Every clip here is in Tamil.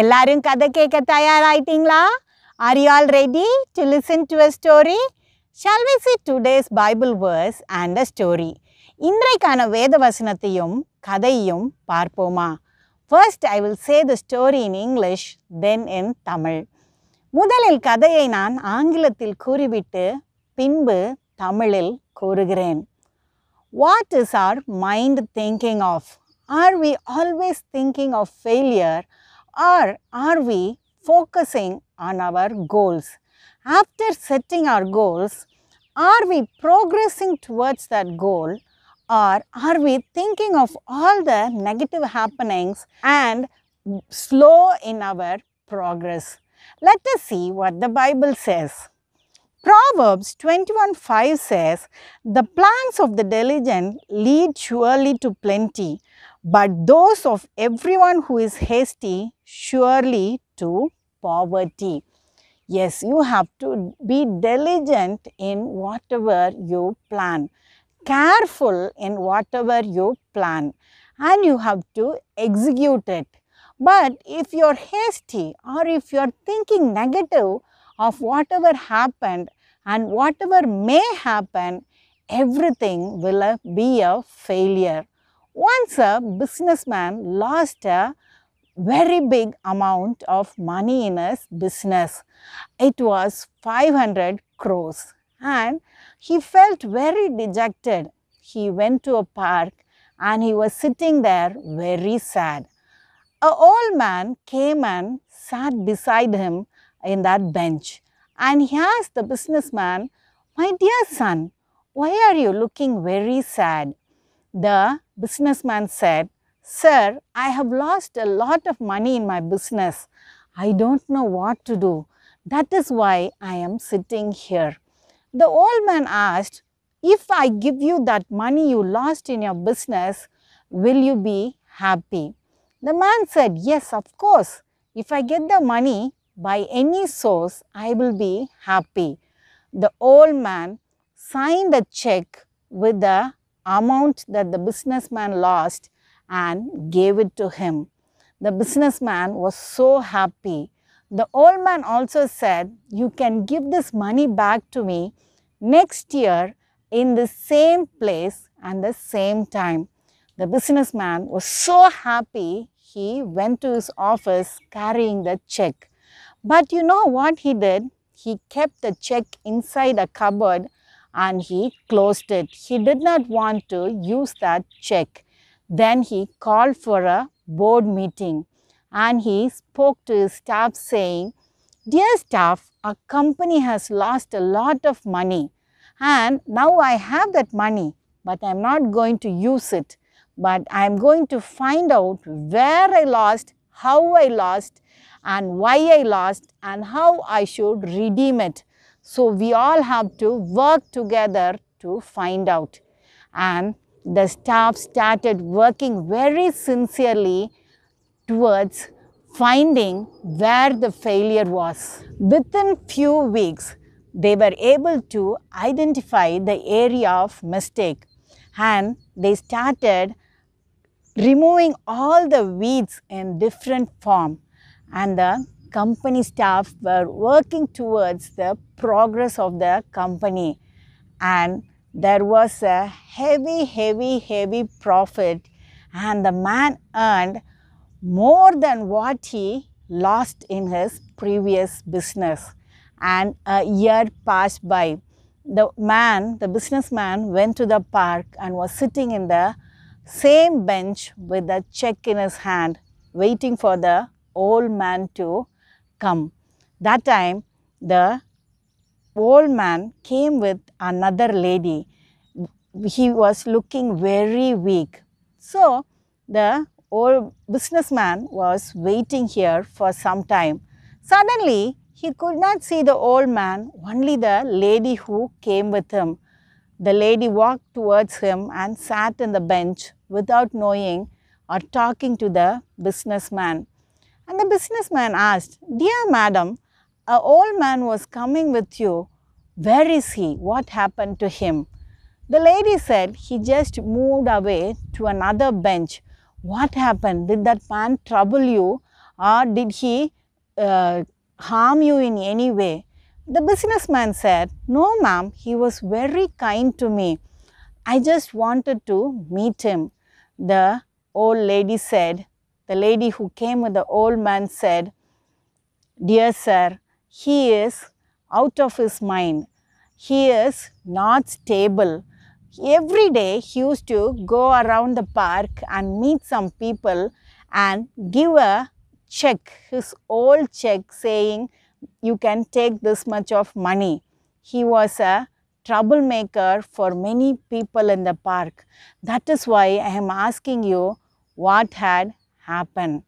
எல்லாரும் கதை கேட்க தயாராயிட்டீங்களா are you all ready to listen to a story shall we see today's Bible verse and a story இன்றைக்கான வேத வசனத்தையும் கதையும் பார்ப்போமா first I will say the story in English then in Tamil முதலில் கதையை நான் ஆங்கிலத்தில் கூறிவிட்டு பின்பு தமிழில் கூறுகிறேன் what is our mind thinking of are we always thinking of failure or are we focusing on our goals? After setting our goals, are we progressing towards that goal or are we thinking of all the negative happenings and slow in our progress? Let us see what the Bible says. Proverbs 21.5 says, The plans of the diligent lead surely to plenty, but those of everyone who is hasty surely to poverty. Yes, you have to be diligent in whatever you plan, careful in whatever you plan and you have to execute it. But if you are hasty or if you are thinking negative of whatever happened and whatever may happen, everything will be a failure. Once a businessman lost a very big amount of money in his business. It was 500 crores and he felt very dejected. He went to a park and he was sitting there very sad. A old man came and sat beside him in that bench and he asked the businessman, my dear son, why are you looking very sad? The businessman said, Sir, I have lost a lot of money in my business. I don't know what to do. That is why I am sitting here. The old man asked, If I give you that money you lost in your business, will you be happy? The man said, Yes, of course. If I get the money by any source, I will be happy. The old man signed a check with the amount that the businessman lost and gave it to him. The businessman was so happy. The old man also said, You can give this money back to me next year in the same place and the same time. The businessman was so happy he went to his office carrying the check. But you know what he did? He kept the check inside a cupboard and he closed it. He did not want to use that check. Then he called for a board meeting and he spoke to his staff saying, Dear staff, our company has lost a lot of money and now I have that money but I am not going to use it. But I am going to find out where I lost, how I lost and why I lost and how I should redeem it. So we all have to work together to find out. And the staff started working very sincerely towards finding where the failure was. Within few weeks, they were able to identify the area of mistake and they started removing all the weeds in different form and the company staff were working towards the progress of the company and there was a heavy, heavy, heavy profit and the man earned more than what he lost in his previous business. And a year passed by. The man, the businessman, went to the park and was sitting in the same bench with a check in his hand, waiting for the old man to come. That time the old man came with another lady. He was looking very weak. So the old businessman was waiting here for some time. Suddenly he could not see the old man, only the lady who came with him. The lady walked towards him and sat in the bench without knowing or talking to the businessman. And the businessman asked, Dear madam, a old man was coming with you. Where is he? What happened to him? The lady said, He just moved away to another bench. What happened? Did that man trouble you or did he uh, harm you in any way? The businessman said, No, ma'am, he was very kind to me. I just wanted to meet him. The old lady said, the lady who came with the old man said, Dear sir, he is out of his mind. He is not stable. Every day he used to go around the park and meet some people and give a check, his old check saying, you can take this much of money. He was a troublemaker for many people in the park. That is why I am asking you, what had happen.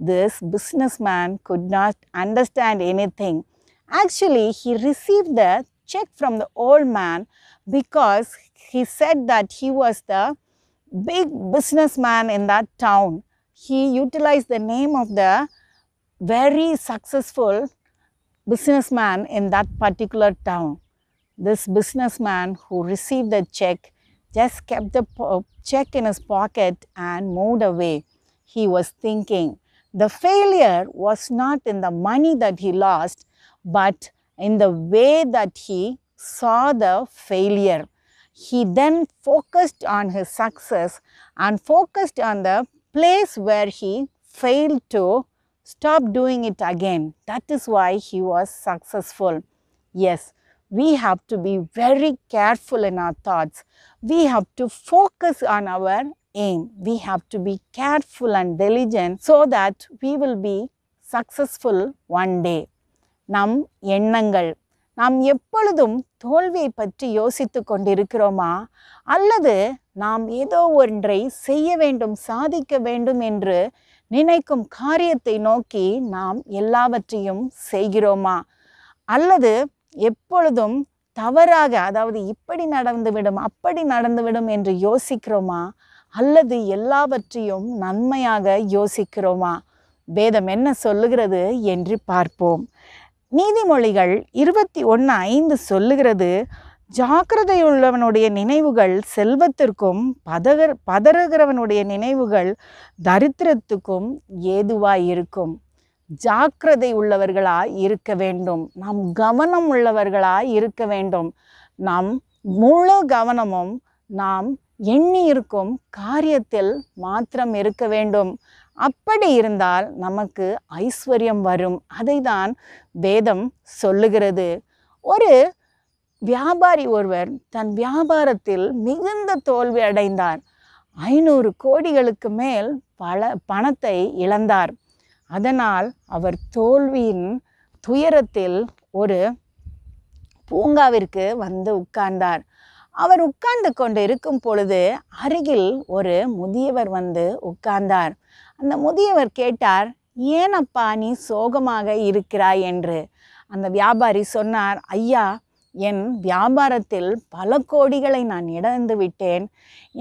This businessman could not understand anything. Actually, he received the check from the old man because he said that he was the big businessman in that town. He utilized the name of the very successful businessman in that particular town. This businessman who received the check just kept the check in his pocket and moved away he was thinking. The failure was not in the money that he lost, but in the way that he saw the failure. He then focused on his success and focused on the place where he failed to stop doing it again. That is why he was successful. Yes, we have to be very careful in our thoughts. We have to focus on our aim. We have to be careful and diligent so that we will be successful one day நம் எண்ணங்கள் நாம் எப்பொழுதும் தோல்வியை பற்றி யோசித்து கொண்டிருக்கிறோமா அல்லது நாம் ஏதோ ஒன்றை செய்ய வேண்டும் சாதிக்க வேண்டும் என்று நினைக்கும் காரியத்தை நோக்கி நாம் எல்லாவற்றையும் செய்கிறோமா அல்லது எப்பொழுதும் தவறாக அதாவது இப்படி நடந்துவிடும் அப்படி நடந்துவிடும் என்று யோசிக்கிறோமா அல்லது எல்லாவற்றையும் நன்மையாக யோசிக்கிறோமா வேதம் என்ன சொல்லுகிறது என்று பார்ப்போம் நீதிமொழிகள் இருபத்தி ஒன்று ஐந்து சொல்லுகிறது ஜாக்கிரதையுள்ளவனுடைய நினைவுகள் செல்வத்திற்கும் பதகர் பதறுகிறவனுடைய நினைவுகள் தரித்திரத்துக்கும் ஏதுவாக இருக்கும் ஜாக்கிரதை உள்ளவர்களா இருக்க வேண்டும் நாம் கவனம் உள்ளவர்களா இருக்க வேண்டும் நம் முழு கவனமும் நாம் எண்ணி இருக்கும் காரியத்தில் மாத்திரம் இருக்க வேண்டும் அப்படி இருந்தால் நமக்கு ஐஸ்வர்யம் வரும் அதை தான் வேதம் சொல்லுகிறது ஒரு வியாபாரி ஒருவர் தன் வியாபாரத்தில் மிகுந்த தோல்வி அடைந்தார் ஐநூறு கோடிகளுக்கு மேல் பல பணத்தை இழந்தார் அதனால் அவர் தோல்வியின் துயரத்தில் ஒரு பூங்காவிற்கு வந்து உட்கார்ந்தார் அவர் உட்கார்ந்து கொண்டு இருக்கும் பொழுது அருகில் ஒரு முதியவர் வந்து உட்கார்ந்தார் அந்த முதியவர் கேட்டார் ஏனப்பா நீ சோகமாக இருக்கிறாய் என்று அந்த வியாபாரி சொன்னார் ஐயா என் வியாபாரத்தில் பல கோடிகளை நான் இழந்து விட்டேன்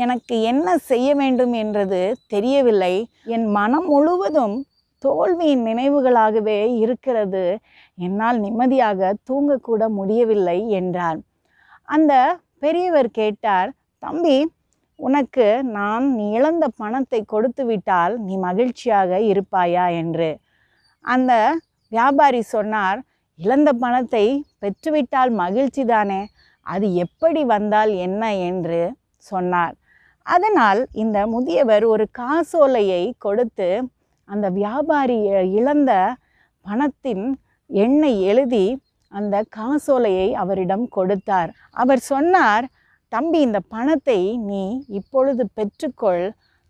எனக்கு என்ன செய்ய வேண்டும் என்றது தெரியவில்லை என் மனம் முழுவதும் தோல்வியின் நினைவுகளாகவே இருக்கிறது என்னால் நிம்மதியாக தூங்கக்கூட முடியவில்லை என்றார் அந்த பெரியவர் கேட்டார் தம்பி உனக்கு நான் நீ இழந்த பணத்தை கொடுத்து விட்டால் நீ மகிழ்ச்சியாக இருப்பாயா என்று அந்த வியாபாரி சொன்னார் இழந்த பணத்தை பெற்றுவிட்டால் மகிழ்ச்சி தானே அது எப்படி வந்தால் என்ன என்று சொன்னார் அதனால் இந்த முதியவர் ஒரு காசோலையை கொடுத்து அந்த வியாபாரி இழந்த பணத்தின் எண்ணை எழுதி அந்த காசோலையை அவரிடம் கொடுத்தார் அவர் சொன்னார் தம்பி இந்த பணத்தை நீ இப்பொழுது பெற்றுக்கொள்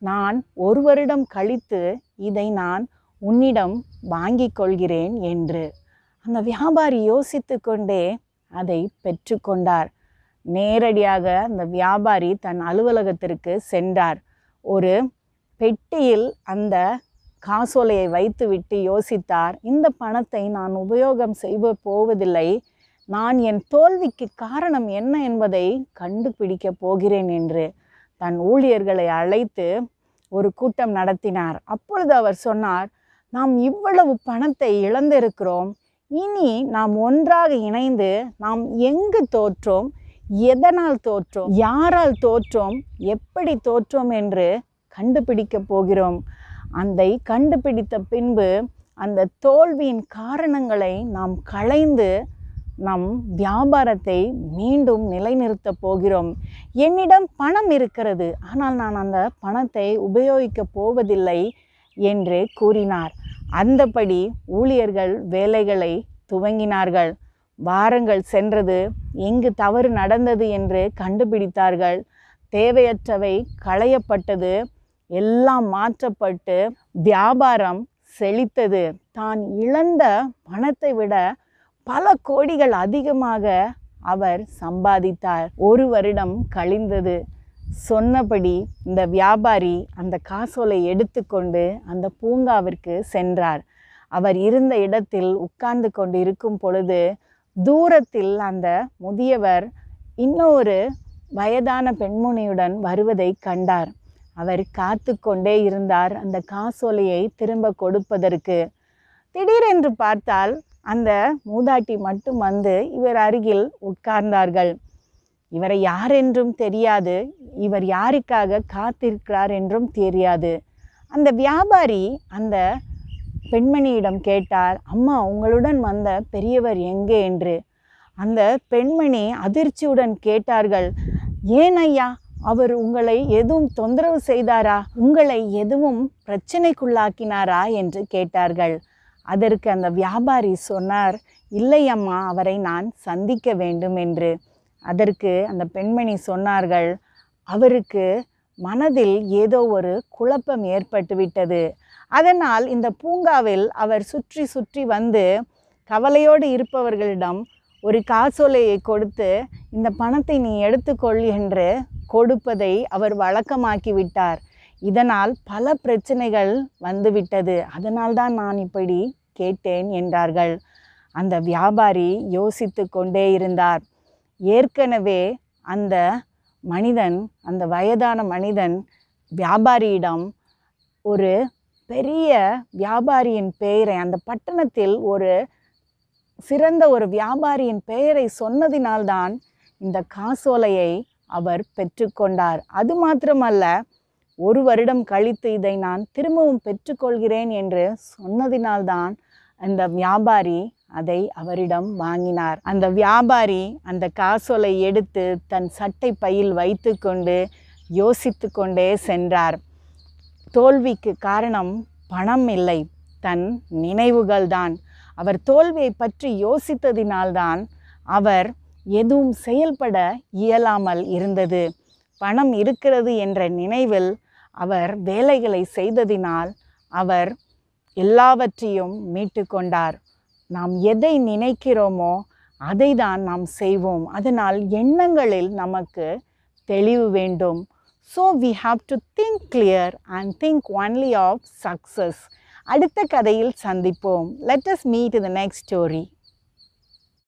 நான் ஒரு வருடம் கழித்து இதை நான் உன்னிடம் வாங்கி கொள்கிறேன் என்று அந்த வியாபாரி யோசித்து கொண்டே அதை பெற்றுக்கொண்டார் நேரடியாக அந்த வியாபாரி தன் அலுவலகத்திற்கு சென்றார் ஒரு பெட்டியில் அந்த காசோலையை வைத்துவிட்டு யோசித்தார் இந்த பணத்தை நான் உபயோகம் செய்வ போவதில்லை நான் என் தோல்விக்கு காரணம் என்ன என்பதை கண்டுபிடிக்கப் போகிறேன் என்று தன் ஊழியர்களை அழைத்து ஒரு கூட்டம் நடத்தினார் அப்பொழுது அவர் சொன்னார் நாம் இவ்வளவு பணத்தை இழந்திருக்கிறோம் இனி நாம் ஒன்றாக இணைந்து நாம் எங்கு தோற்றோம் எதனால் தோற்றோம் யாரால் தோற்றோம் எப்படி தோற்றோம் என்று கண்டுபிடிக்கப் போகிறோம் அந்த கண்டுபிடித்த பின்பு அந்த தோல்வியின் காரணங்களை நாம் களைந்து நம் வியாபாரத்தை மீண்டும் நிலைநிறுத்த போகிறோம் என்னிடம் பணம் இருக்கிறது ஆனால் நான் அந்த பணத்தை உபயோகிக்க போவதில்லை என்று கூறினார் அந்தபடி ஊழியர்கள் வேலைகளை துவங்கினார்கள் வாரங்கள் சென்றது எங்கு தவறு நடந்தது என்று கண்டுபிடித்தார்கள் தேவையற்றவை களையப்பட்டது எல்லாம் மாற்றப்பட்டு வியாபாரம் செழித்தது தான் இழந்த பணத்தை விட பல கோடிகள் அதிகமாக அவர் சம்பாதித்தார் ஒரு வருடம் கழிந்தது சொன்னபடி இந்த வியாபாரி அந்த காசோலை எடுத்துக்கொண்டு அந்த பூங்காவிற்கு சென்றார் அவர் இருந்த இடத்தில் உட்கார்ந்து கொண்டு இருக்கும் பொழுது தூரத்தில் அந்த முதியவர் இன்னொரு வயதான பெண்முனியுடன் வருவதை கண்டார் அவர் காத்து கொண்டே இருந்தார் அந்த காசோலையை திரும்ப கொடுப்பதற்கு திடீரென்று பார்த்தால் அந்த மூதாட்டி மட்டும் வந்து இவர் அருகில் உட்கார்ந்தார்கள் இவரை யார் என்றும் தெரியாது இவர் யாருக்காக காத்திருக்கிறார் என்றும் தெரியாது அந்த வியாபாரி அந்த பெண்மணியிடம் கேட்டார் அம்மா உங்களுடன் வந்த பெரியவர் எங்கே என்று அந்த பெண்மணி அதிர்ச்சியுடன் கேட்டார்கள் ஏன் ஐயா அவர் உங்களை எதுவும் தொந்தரவு செய்தாரா உங்களை எதுவும் பிரச்சனைக்குள்ளாக்கினாரா என்று கேட்டார்கள் அதற்கு அந்த வியாபாரி சொன்னார் இல்லை அம்மா அவரை நான் சந்திக்க வேண்டும் என்று அதற்கு அந்த பெண்மணி சொன்னார்கள் அவருக்கு மனதில் ஏதோ ஒரு குழப்பம் ஏற்பட்டுவிட்டது அதனால் இந்த பூங்காவில் அவர் சுற்றி சுற்றி வந்து கவலையோடு இருப்பவர்களிடம் ஒரு காசோலையை கொடுத்து இந்த பணத்தை நீ எடுத்துக்கொள் என்று கொடுப்பதை அவர் வழக்கமாக்கி விட்டார் இதனால் பல பிரச்சனைகள் வந்துவிட்டது அதனால்தான் நான் இப்படி கேட்டேன் என்றார்கள் அந்த வியாபாரி யோசித்து கொண்டே இருந்தார் ஏற்கனவே அந்த மனிதன் அந்த வயதான மனிதன் வியாபாரியிடம் ஒரு பெரிய வியாபாரியின் பெயரை அந்த பட்டணத்தில் ஒரு சிறந்த ஒரு வியாபாரியின் பெயரை சொன்னதினால்தான் இந்த காசோலையை அவர் பெற்றுக்கொண்டார் அது மாத்திரமல்ல ஒரு வருடம் கழித்து இதை நான் திரும்பவும் பெற்றுக்கொள்கிறேன் என்று சொன்னதினால்தான் அந்த வியாபாரி அதை அவரிடம் வாங்கினார் அந்த வியாபாரி அந்த காசோலை எடுத்து தன் சட்டை பையில் வைத்து கொண்டு யோசித்து கொண்டே சென்றார் தோல்விக்கு காரணம் பணம் இல்லை தன் நினைவுகள்தான் அவர் தோல்வியை பற்றி யோசித்ததினால்தான் அவர் எதுவும் செயல்பட இயலாமல் இருந்தது பணம் இருக்கிறது என்ற நினைவில் அவர் வேலைகளை செய்ததினால் அவர் எல்லாவற்றையும் மீட்டு கொண்டார் நாம் எதை நினைக்கிறோமோ அதை தான் நாம் செய்வோம் அதனால் எண்ணங்களில் நமக்கு தெளிவு வேண்டும் so we have to think clear and think only of success அடுத்த கதையில் சந்திப்போம் let's meet the next story